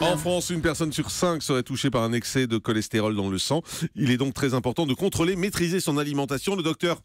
En France, une personne sur cinq serait touchée par un excès de cholestérol dans le sang. Il est donc très important de contrôler, maîtriser son alimentation. Le docteur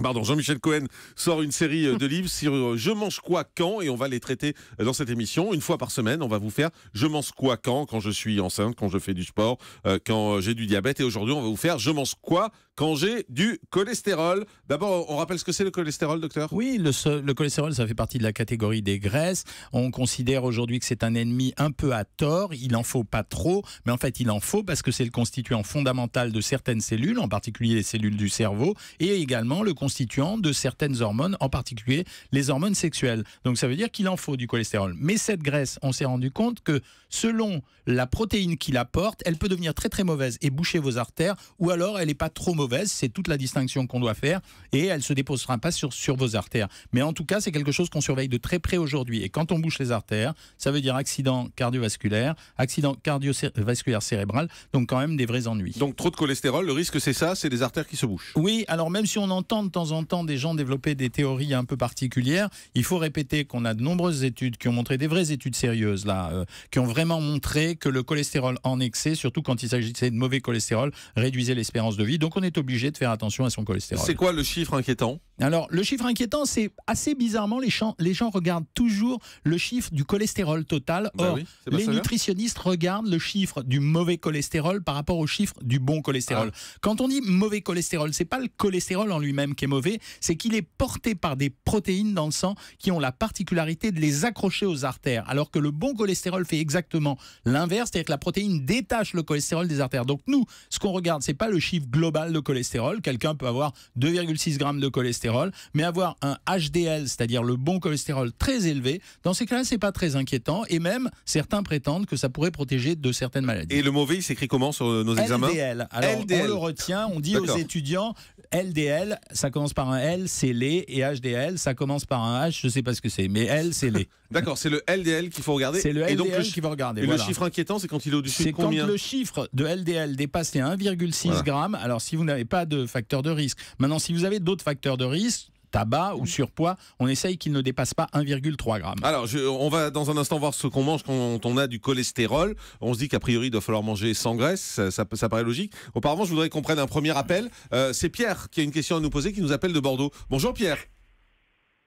Pardon, Jean-Michel Cohen sort une série euh, de livres sur euh, Je mange quoi quand et on va les traiter euh, dans cette émission. Une fois par semaine, on va vous faire Je mange quoi quand, quand je suis enceinte, quand je fais du sport, quand j'ai du diabète. Et aujourd'hui, on va vous faire Je mange quoi quand j'ai du cholestérol. D'abord, on rappelle ce que c'est le cholestérol, docteur Oui, le, cholestérol, ça fait partie de la catégorie des graisses. On considère aujourd'hui que c'est un ennemi un peu à tort. Il en faut pas trop, mais en fait, il en faut parce que c'est le constituant fondamental de certaines cellules, en particulier les cellules du cerveau, et également le constituant de certaines hormones, en particulier les hormones sexuelles. Donc ça veut dire qu'il en faut du cholestérol. Mais cette graisse, on s'est rendu compte que selon la protéine qu'il apporte, elle peut devenir très très mauvaise et boucher vos artères, ou alors elle n'est pas trop mauvaise, c'est toute la distinction qu'on doit faire, et elle se déposera pas sur, vos artères. Mais en tout cas, c'est quelque chose qu'on surveille de très près aujourd'hui. Et quand on bouche les artères, ça veut dire accident cardiovasculaire, accident cardiovasculaire cérébral, donc quand même des vrais ennuis. Donc trop de cholestérol, le risque c'est ça, c'est des artères qui se bouchent. Oui, alors même si on entend de temps en temps des gens développaient des théories un peu particulières. Il faut répéter qu'on a de nombreuses études qui ont montré, des vraies études sérieuses là, euh, qui ont vraiment montré que le cholestérol en excès, surtout quand il s'agissait de mauvais cholestérol, réduisait l'espérance de vie. Donc on est obligé de faire attention à son cholestérol. C'est quoi le chiffre inquiétant alors, le chiffre inquiétant, c'est assez bizarrement, les gens, regardent toujours le chiffre du cholestérol total. Bah Or, les nutritionnistes regardent le chiffre du mauvais cholestérol par rapport au chiffre du bon cholestérol. Ah. Quand on dit mauvais cholestérol, c'est pas le cholestérol en lui-même qui est mauvais, c'est qu'il est porté par des protéines dans le sang qui ont la particularité de les accrocher aux artères, alors que le bon cholestérol fait exactement l'inverse, c'est-à-dire que la protéine détache le cholestérol des artères. Donc nous, ce qu'on regarde, c'est pas le chiffre global de cholestérol. Quelqu'un peut avoir 2,6 grammes de cholestérol mais avoir un HDL, c'est-à-dire le bon cholestérol très élevé, dans ces cas-là, c'est pas très inquiétant. Et même, certains prétendent que ça pourrait protéger de certaines maladies. Et le mauvais, il s'écrit comment sur euh, nos examens LDL. Alors, on le retient, on dit aux étudiants, LDL, ça commence par un L, c'est les, et HDL, ça commence par un H, je ne sais pas ce que c'est, mais L, c'est les. D'accord, c'est le LDL qu'il faut regarder. C'est le LDL et donc qu'il faut regarder. le chiffre inquiétant, c'est quand il est au-dessus de C'est quand le chiffre de LDL dépasse les 1,6 g. Alors, si vous n'avez pas de facteur de risque, maintenant, si vous avez d'autres facteurs de risque, tabac ou mm. surpoids, on essaye qu'il ne dépasse pas 1,3 g. Alors, je, on va dans un instant voir ce qu'on mange quand on a du cholestérol. On se dit qu'a priori, il doit falloir manger sans graisse, ça, paraît logique. Auparavant, je voudrais qu'on prenne un premier appel. Euh, c'est Pierre qui a une question à nous poser, qui nous appelle de Bordeaux. Bonjour Pierre.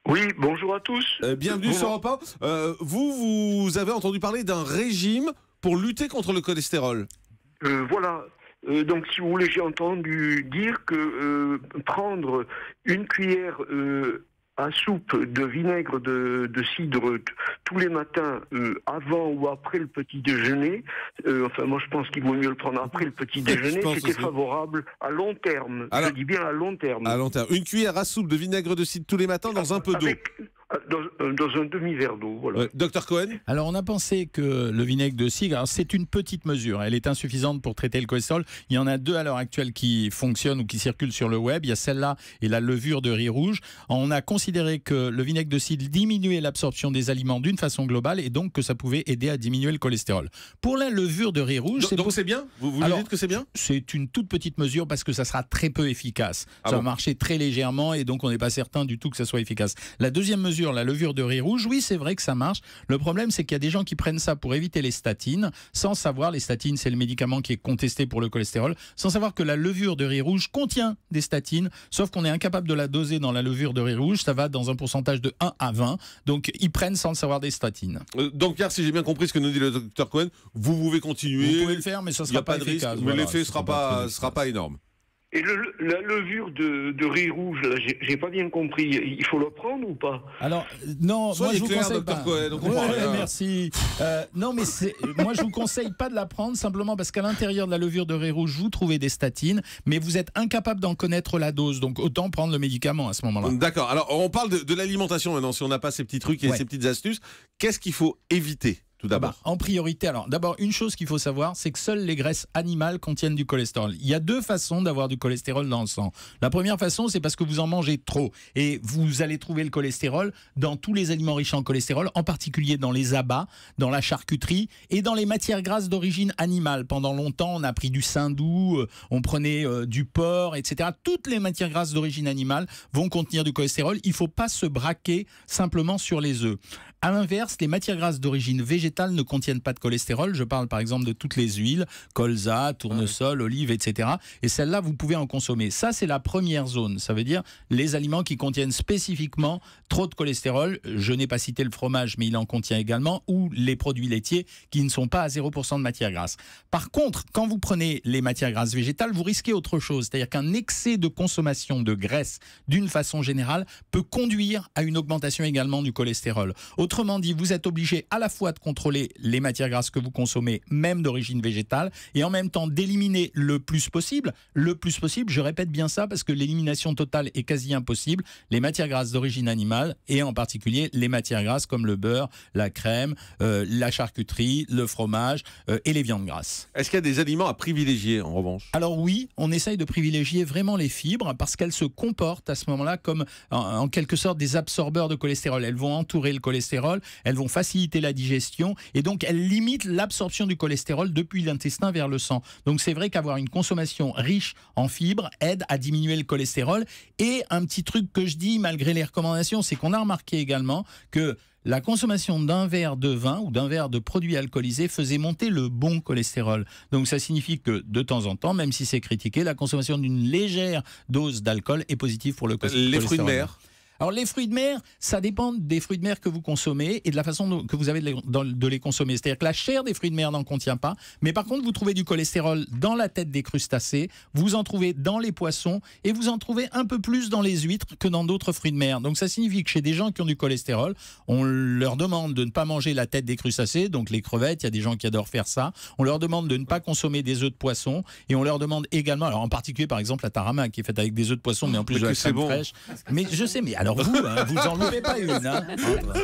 Oui, bonjour à tous. Euh, bienvenue sur Repas. Euh, vous, vous avez entendu parler d'un régime pour lutter contre le cholestérol. voilà, euh, donc, si vous voulez, j'ai entendu dire que euh, prendre une cuillère euh, à soupe de vinaigre de, cidre tous les matins, avant ou après le petit déjeuner, enfin, moi je pense qu'il vaut mieux le prendre après le petit déjeuner, c'était favorable à long terme. je dis bien à long terme. À long terme. Une cuillère à soupe de vinaigre de cidre tous les matins dans un peu d'eau. Euh, euh, dans, un demi-verre d'eau. Voilà. Euh, docteur Cohen Alors, on a pensé que le vinaigre de cidre, c'est une petite mesure. Hein, elle est insuffisante pour traiter le cholestérol. Il y en a deux à l'heure actuelle qui fonctionnent ou qui circulent sur le web. Il y a celle-là et la levure de riz rouge. On a considéré que le vinaigre de cidre diminuait l'absorption des aliments d'une façon globale et donc que ça pouvait aider à diminuer le cholestérol. Pour la levure de riz rouge, c'est. Donc, c'est bien Vous, voulez que c'est bien C'est une toute petite mesure parce que ça sera très peu efficace. Ah ça va marcher très légèrement et donc on n'est pas certain du tout que ça soit efficace. La deuxième mesure, la levure de riz rouge, oui, c'est vrai que ça marche. Le problème, c'est qu'il y a des gens qui prennent ça pour éviter les statines, sans savoir, les statines, c'est le médicament qui est contesté pour le cholestérol, sans savoir que la levure de riz rouge contient des statines, sauf qu'on est incapable de la doser dans la levure de riz rouge, ça va dans un pourcentage de 1 à 20, donc ils prennent sans le savoir des statines. Euh, donc, car si j'ai bien compris ce que nous dit le docteur Cohen, vous pouvez continuer. Vous pouvez le faire, mais ça ne sera pas, de Risque, mais l'effet ne sera pas énorme. Et la levure de, riz rouge, là, j'ai pas bien compris. Il faut la prendre ou pas Alors, non, moi je vous conseille pas. merci. Euh, non, mais moi je vous conseille pas de la prendre simplement parce qu'à l'intérieur de la levure de riz rouge, vous trouvez des statines, mais vous êtes incapable d'en connaître la dose. Donc autant prendre le médicament à ce moment-là. D'accord. Alors, on parle de, l'alimentation maintenant. Si on n'a pas ces petits trucs et ces petites astuces, qu'est-ce qu'il faut éviter d'abord En priorité, alors d'abord, une chose qu'il faut savoir, c'est que seules les graisses animales contiennent du cholestérol. Il y a deux façons d'avoir du cholestérol dans le sang. La première façon, c'est parce que vous en mangez trop. Et vous allez trouver le cholestérol dans tous les aliments riches en cholestérol, en particulier dans les abats, dans la charcuterie et dans les matières grasses d'origine animale. Pendant longtemps, on a pris du saindoux, euh, on prenait euh, du porc, etc. Toutes les matières grasses d'origine animale vont contenir du cholestérol. Il ne faut pas se braquer simplement sur les œufs. À l'inverse, les matières grasses d'origine végétale ne contiennent pas de cholestérol. Je parle par exemple de toutes les huiles, colza, tournesol, ah olive, etc. Et celles-là, vous pouvez en consommer. Ça, c'est la première zone. Ça veut dire les aliments qui contiennent spécifiquement trop de cholestérol. Je n'ai pas cité le fromage, mais il en contient également, ou les produits laitiers qui ne sont pas à 0% de matières grasses. Par contre, quand vous prenez les matières grasses végétales, vous risquez autre chose. C'est-à-dire qu'un excès de consommation de graisse, d'une façon générale, peut conduire à une augmentation également du cholestérol. Autre Autrement dit, vous êtes obligé à la fois de contrôler les matières grasses que vous consommez, même d'origine végétale, et en même temps d'éliminer le plus possible, le plus possible, je répète bien ça parce que l'élimination totale est quasi impossible, les matières grasses d'origine animale, et en particulier les matières grasses comme le beurre, la crème, euh, la charcuterie, le fromage euh, et les viandes grasses. Est-ce qu'il y a des aliments à privilégier en revanche Alors oui, on essaye de privilégier vraiment les fibres parce qu'elles se comportent à ce moment-là comme en, en quelque sorte des absorbeurs de cholestérol. Elles vont entourer le cholestérol elles vont faciliter la digestion et donc elles limitent l'absorption du cholestérol depuis l'intestin vers le sang. Donc c'est vrai qu'avoir une consommation riche en fibres aide à diminuer le cholestérol. Et un petit truc que je dis malgré les recommandations, c'est qu'on a remarqué également que la consommation d'un verre de vin ou d'un verre de produits alcoolisés faisait monter le bon cholestérol. Donc ça signifie que de temps en temps, même si c'est critiqué, la consommation d'une légère dose d'alcool est positive pour le cholestérol. Les fruits de mer alors les fruits de mer, ça dépend des fruits de mer que vous consommez et de la façon que vous avez de les consommer. C'est-à-dire que la chair des fruits de mer n'en contient pas, mais par contre vous trouvez du cholestérol dans la tête des crustacés, vous en trouvez dans les poissons et vous en trouvez un peu plus dans les huîtres que dans d'autres fruits de mer. Donc ça signifie que chez des gens qui ont du cholestérol, on leur demande de ne pas manger la tête des crustacés, donc les crevettes, il y a des gens qui adorent faire ça. On leur demande de ne pas consommer des œufs de poisson et on leur demande également, alors en particulier par exemple la tarama qui est faite avec des œufs de poisson, mais en plus de la crème fraîche. Mais je sais, mais alors vous, hein, vous vous mangez pas une. Hein.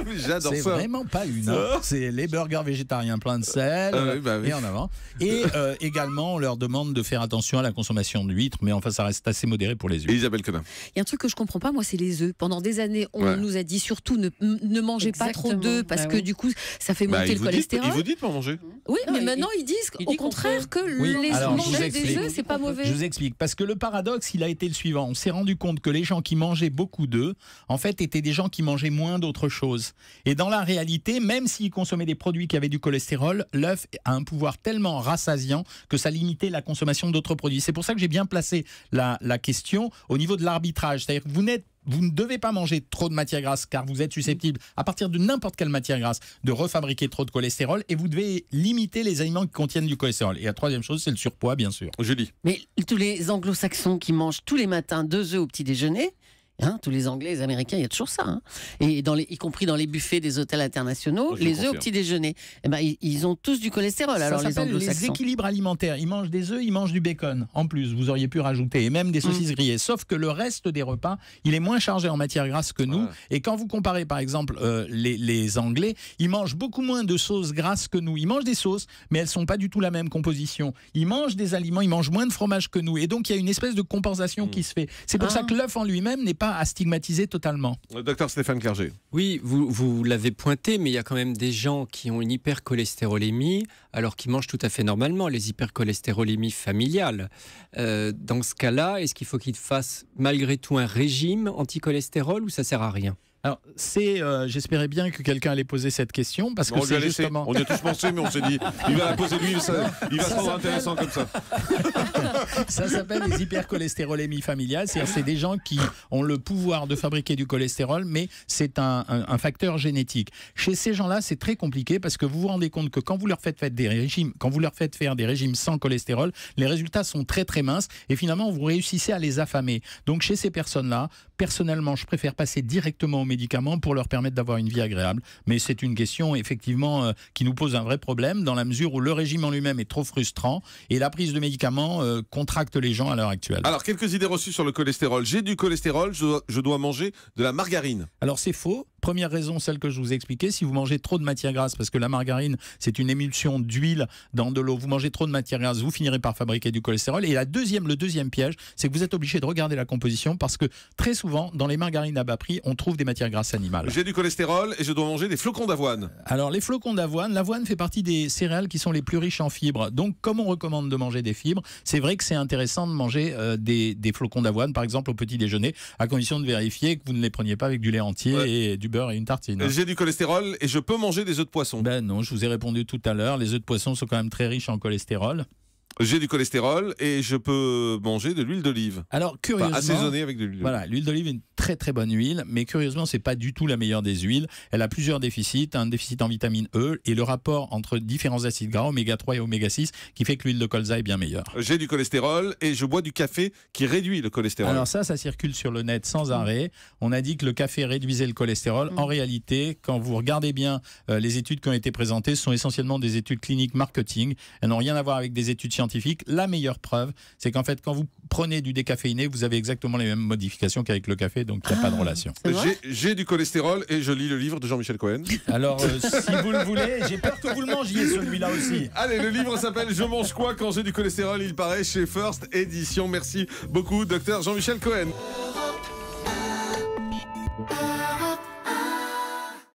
C'est vraiment pas une. Hein. C'est les burgers végétariens plein de sel ah bah et en avant. Et euh, également, on leur demande de faire attention à la consommation d'huîtres, mais enfin, ça reste assez modéré pour les huîtres. Isabelle même Il y a un truc que je comprends pas, moi, c'est les œufs. Pendant des années, on nous a dit surtout ne, mangez pas trop d'œufs parce bah que du coup, ça fait bah, monter le cholestérol. ils vous disent pas manger. Oui, mais maintenant ils disent au contraire que les des œufs, c'est pas mauvais. Je vous explique parce que le paradoxe, il a été le suivant. On s'est rendu compte que les gens qui mangeaient beaucoup d'œufs en fait, étaient des gens qui mangeaient moins d'autres choses. Et dans la réalité, même s'ils consommaient des produits qui avaient du cholestérol, l'œuf a un pouvoir tellement rassasiant que ça limitait la consommation d'autres produits. C'est pour ça que j'ai bien placé la, question au niveau de l'arbitrage. C'est-à-dire que vous vous ne devez pas manger trop de matière grasse car vous êtes susceptible, à partir de n'importe quelle matière grasse, de refabriquer trop de cholestérol et vous devez limiter les aliments qui contiennent du cholestérol. Et la troisième chose, c'est le surpoids, bien sûr. Julie. Mais tous les anglo-saxons qui mangent tous les matins deux œufs au petit déjeuner, Hein, tous les Anglais, les Américains, il y a toujours ça. Hein. Et dans les, y compris dans les buffets des hôtels internationaux, les œufs au petit déjeuner, eh ben, ils, ont tous du cholestérol. Ça alors les, équilibres alimentaires. Ils mangent des œufs, ils mangent du bacon. En plus, vous auriez pu rajouter et même des mm. saucisses grillées. Sauf que le reste des repas, il est moins chargé en matière grasse que nous. Et quand vous comparez, par exemple, euh, les, Anglais, ils mangent beaucoup moins de sauces grasses que nous. Ils mangent des sauces, mais elles sont pas du tout la même composition. Ils mangent des aliments, ils mangent moins de fromage que nous. Et donc il y a une espèce de compensation mm. qui se fait. C'est pour ça ah. que l'œuf en lui-même n'est pas à stigmatiser totalement. Le euh, docteur Stéphane Clergé. Oui, vous, l'avez pointé, mais il y a quand même des gens qui ont une hypercholestérolémie alors qu'ils mangent tout à fait normalement, les hypercholestérolémies familiales. Euh, dans ce cas-là, est-ce qu'il faut qu'ils fassent malgré tout un régime anticholestérol ou ça sert à rien alors, c'est, euh, j'espérais bien que quelqu'un allait poser cette question parce qu'on que On y a tous pensé, mais on s'est dit, il va la poser lui, ça, il va se rendre intéressant comme ça. ça s'appelle les hypercholestérolémies familiales, c'est-à-dire c'est des gens qui ont le pouvoir de fabriquer du cholestérol, mais c'est un, un, facteur génétique. Chez ces gens-là, c'est très compliqué parce que vous vous rendez compte que quand vous leur faites faire des régimes, quand vous leur faites faire des régimes sans cholestérol, les résultats sont très très minces et finalement vous réussissez à les affamer. Donc chez ces personnes-là, personnellement, je préfère passer directement aux médicaments pour leur permettre d'avoir une vie agréable. Mais c'est une question, effectivement, euh, qui nous pose un vrai problème dans la mesure où le régime en lui-même est trop frustrant et la prise de médicaments euh, contracte les gens à l'heure actuelle. Alors, quelques idées reçues sur le cholestérol. J'ai du cholestérol, je dois manger de la margarine. Alors, c'est faux. Première raison, celle que je vous ai expliquée, si vous mangez trop de matières grasses, parce que la margarine, c'est une émulsion d'huile dans de l'eau, vous mangez trop de matières grasses, vous finirez par fabriquer du cholestérol. Et la deuxième, le deuxième piège, c'est que vous êtes obligé de regarder la composition, parce que très souvent, dans les margarines à bas prix, on trouve des matières grasses animales. J'ai du cholestérol et je dois manger des flocons d'avoine. Alors, les flocons d'avoine, l'avoine fait partie des céréales qui sont les plus riches en fibres. Donc, comme on recommande de manger des fibres, c'est vrai que c'est intéressant de manger euh, des, flocons d'avoine, par exemple, au petit déjeuner, à condition de vérifier que vous ne les preniez pas avec du lait entier et du et une tartine. Hein. J'ai du cholestérol et je peux manger des œufs de poisson. Ben non, je vous ai répondu tout à l'heure. Les œufs de poisson sont quand même très riches en cholestérol. J'ai du cholestérol et je peux manger de l'huile d'olive. Alors curieusement, assaisonner avec de l'huile. Voilà, l'huile d'olive est une très très bonne huile, mais curieusement, c'est pas du tout la meilleure des huiles. Elle a plusieurs déficits, un déficit en vitamine E et le rapport entre différents acides gras oméga 3 et oméga 6 qui fait que l'huile de colza est bien meilleure. J'ai du cholestérol et je bois du café qui réduit le cholestérol. Alors ça ça circule sur le net sans arrêt. On a dit que le café réduisait le cholestérol. Mm. En réalité, quand vous regardez bien euh, les études qui ont été présentées, ce sont essentiellement des études cliniques marketing, elles n'ont rien à voir avec des études scientifique. La meilleure preuve, c'est qu'en fait, quand vous prenez du décaféiné, vous avez exactement les mêmes modifications qu'avec le café, donc il n'y a pas de ah, relation. J'ai du cholestérol et je lis le livre de Jean-Michel Cohen. Alors, euh, si vous le voulez, j'ai peur que vous le mangiez celui-là aussi. Allez, le livre s'appelle Je mange quoi quand j'ai du cholestérol Il paraît chez First Edition. Merci beaucoup, docteur Jean-Michel Cohen.